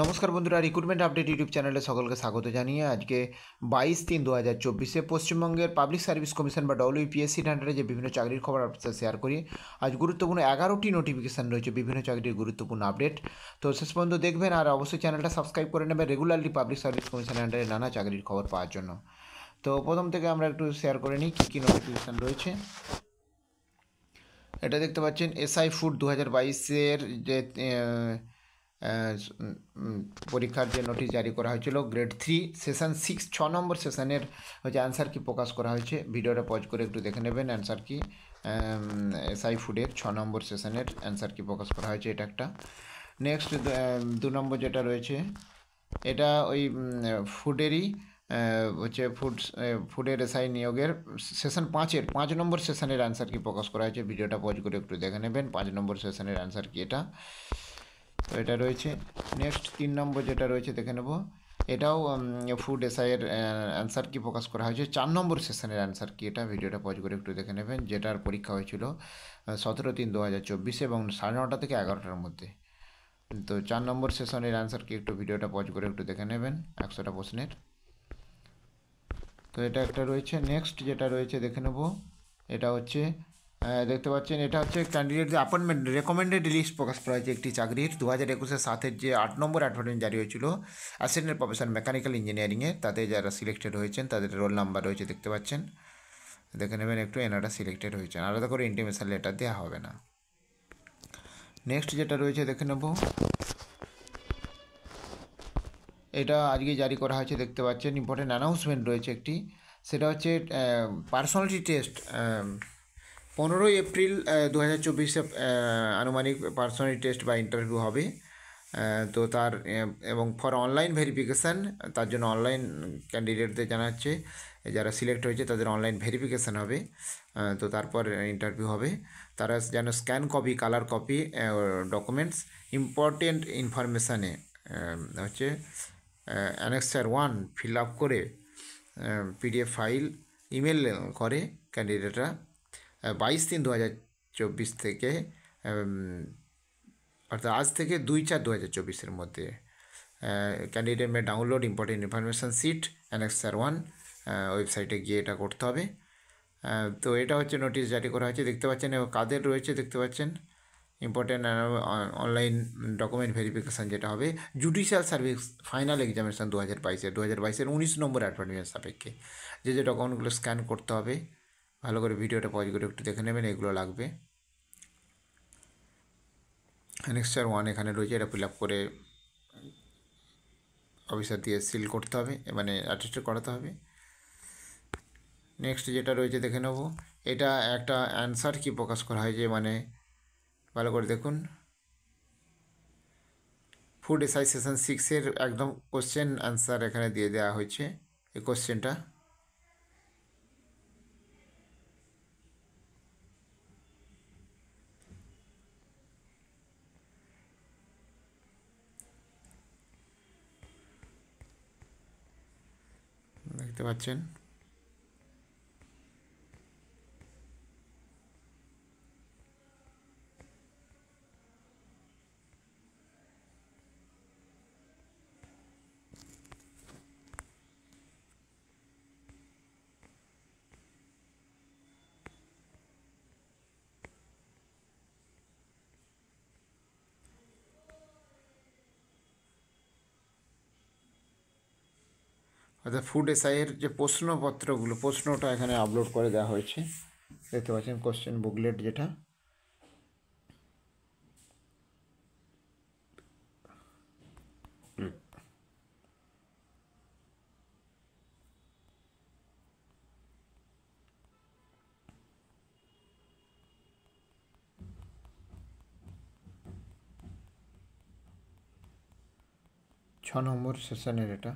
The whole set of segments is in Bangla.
নমস্কার বন্ধুরা রিক্রুটমেন্ট আপডেট ইউটিউব চ্যানেলে সকলকে স্বাগত জানিয়ে আজকে বাইশ তিন দু হাজার চব্বিশে পশ্চিমবঙ্গের পাবলিক সার্ভিস কমিশন বা ডব্লিউপিএসসি আন্ডারে যে বিভিন্ন চাকরির খবর আপনার শেয়ার করি আজ গুরুত্বপূর্ণ এগারোটি নোটিফিকেশান রয়েছে বিভিন্ন চাকরির গুরুত্বপূর্ণ আপডেট তো শেষ পর্যন্ত দেখবেন আর অবশ্যই চ্যানেলটা সাবস্ক্রাইব করে নেবেন রেগুলারলি পাবলিক সার্ভিস কমিশন আন্ডারে নানা চাকরির খবর পাওয়ার জন্য তো প্রথম থেকে আমরা একটু শেয়ার করে নিই কী কী নোটিফিকেশান রয়েছে এটা দেখতে পাচ্ছেন এসআই ফুড দু হাজার বাইশের যে পরীক্ষার যে নোটিশ জারি করা হয়েছিল গ্রেড থ্রি সেশন সিক্স ছ নম্বর সেশনের হচ্ছে অ্যান্সার কি প্রকাশ করা হয়েছে ভিডিওটা পজ করে একটু দেখে নেবেন অ্যান্সার কি এসআই ফুডের ছ নম্বর সেশনের অ্যান্সার কি প্রকাশ করা হয়েছে এটা একটা নেক্সট দু নম্বর যেটা রয়েছে এটা ওই ফুডেরই হচ্ছে ফুড ফুডের এসআই নিয়োগের সেশন পাঁচের পাঁচ নম্বর সেশনের অ্যান্সার কি প্রকাশ করা হয়েছে ভিডিওটা পজ করে একটু দেখে নেবেন পাঁচ নম্বর সেশনের অ্যান্সার কি এটা তো এটা রয়েছে নেক্সট তিন নম্বর যেটা রয়েছে দেখে নেব এটাও ফুড এসআইয়ের অ্যান্সার কি প্রকাশ করা হয়েছে চার নম্বর সেশনের অ্যান্সার কি এটা ভিডিওটা পজ করে একটু দেখে নেবেন যেটার পরীক্ষা হয়েছিল সতেরো তিন দু হাজার চব্বিশে এবং সাড়ে নটা থেকে এগারোটার মধ্যে তো চার নম্বর সেশনের অ্যান্সার কি একটু ভিডিওটা পজ করে একটু দেখে নেবেন একশোটা প্রশ্নের তো এটা একটা রয়েছে নেক্সট যেটা রয়েছে দেখে নেব এটা হচ্ছে হ্যাঁ, দেখতে পাচ্ছেন এটা হচ্ছে ক্যান্ডিডেটদের অ্যাপয়েন্টমেন্ট রেকমেন্ডেড লিস্ট প্রকাশ করা হয়েছে একটি চাকরির দু হাজার একুশের সাতের যে আট নম্বর অ্যাডভার্টাইজ জারি হয়েছিল অ্যাসিস্ট্যান্ট প্রফেশন মেকানিক্যাল ইঞ্জিনিয়ারিংয়ে তাতে যারা সিলেক্টেড হয়েছেন তাদের রোল নাম্বার রয়েছে দেখতে পাচ্ছেন দেখে নেবেন একটু এনারা সিলেক্টেড হয়েছেন আলাদা করে ইন্টিমেশন লেটার দেওয়া হবে না নেক্সট যেটা রয়েছে দেখে নেব এটা আজকে জারি করা হয়েছে দেখতে পাচ্ছেন ইম্পর্টেন্ট অ্যানাউন্সমেন্ট রয়েছে একটি সেটা হচ্ছে পার্সোনালিটি টেস্ট পনেরোই এপ্রিল দু হাজার চব্বিশে আনুমানিক পার্সোনালি টেস্ট বা ইন্টারভিউ হবে তো তার এবং ফর অনলাইন ভেরিফিকেশান তার জন্য অনলাইন ক্যান্ডিডেটদের জানাচ্ছে যারা সিলেক্ট হয়েছে তাদের অনলাইন ভেরিফিকেশান হবে তো তারপর ইন্টারভিউ হবে তারা যেন scan copy colour copy documents important ইনফরমেশানে হচ্ছে অ্যানেক্সার ওয়ান ফিল আপ করে পিডিএফ ফাইল ইমেল করে ক্যান্ডিডেটরা বাইশ তিন দু হাজার চব্বিশ থেকে অর্থাৎ আজ থেকে দুই চার দু হাজার চব্বিশের মধ্যে candidate may download important information sheet annexure one ওয়েবসাইটে গিয়ে এটা করতে হবে তো এটা হচ্ছে নোটিশ জারি করা হয়েছে দেখতে পাচ্ছেন এবং কাদের রয়েছে দেখতে পাচ্ছেন ইম্পর্টেন্ট অনলাইন ডকুমেন্ট ভেরিফিকেশান যেটা হবে জুডিশিয়াল সার্ভিস ফাইনাল এক্সামিনেশান দু হাজার বাইশে দু হাজার বাইশের উনিশ নম্বর অ্যাডভার্টমেন্ট সাপেক্ষে যে যে ডকুমেন্টগুলো স্ক্যান করতে হবে ভালো করে ভিডিওটা পজ করে একটু দেখে নেবেন এগুলো লাগবে অ্যানেক্সার ওয়ান এখানে রয়েছে এটা ফিল আপ করে অফিসার দিয়ে সিল করতে হবে মানে অ্যাটেস্টেড করাতে হবে নেক্সট যেটা রয়েছে দেখে নেব এটা একটা অ্যান্সার কি প্রকাশ করা হয় যে মানে ভালো করে দেখুন ফুড এসাইসেশন সিক্সের একদম কোশ্চেন অ্যান্সার এখানে দিয়ে দেওয়া হয়েছে এই কোশ্চেনটা দেখতে পাচ্ছেন অর্থাৎ ফুড এসআইয়ের যে প্রশ্নপত্রগুলো প্রশ্নটা এখানে আপলোড করে দেওয়া হয়েছে দেখতে পাচ্ছেন কোশ্চেন বুকলেট যেটা ছ নম্বর সেশনের এটা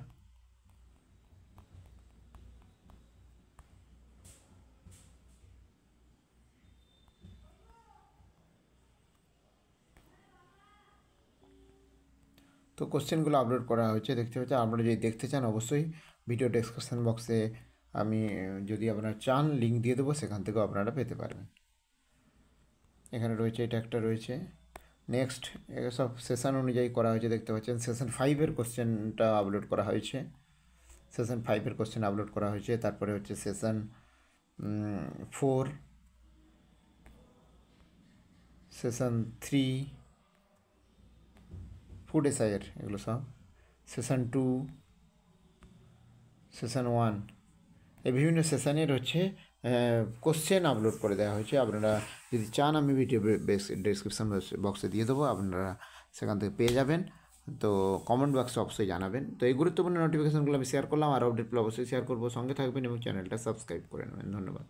তো কোশ্চেনগুলো আপলোড করা হয়েছে দেখতে পাচ্ছেন আপনারা যদি দেখতে চান অবশ্যই ভিডিও ডিসক্রিপশান বক্সে আমি যদি আপনারা চান লিঙ্ক দিয়ে দেবো সেখান থেকেও আপনারা পেতে পারবেন এখানে রয়েছে এটা একটা রয়েছে নেক্সট সব সেশন অনুযায়ী করা হয়েছে দেখতে পাচ্ছেন সেশন ফাইভের কোশ্চেনটা আপলোড করা হয়েছে সেশন ফাইভের কোশ্চেন আপলোড করা হয়েছে তারপরে হচ্ছে session four session three food এসআইয়ের এগুলো সব সেশন টু সেশন ওয়ান এই বিভিন্ন সেশনের হচ্ছে কোশ্চেন আপলোড করে দেওয়া হয়েছে আপনারা যদি চান আমি ভিডিও ডিসক্রিপশান বক্সে দিয়ে দেবো আপনারা সেখান থেকে পেয়ে যাবেন তো কমেন্ট বক্সে অবশ্যই জানাবেন তো এই গুরুত্বপূর্ণ নোটিফিকেশানগুলো আমি শেয়ার করলাম আর আপডেটগুলো অবশ্যই শেয়ার করবো সঙ্গে থাকবেন এবং চ্যানেলটা সাবস্ক্রাইব করে নেবেন ধন্যবাদ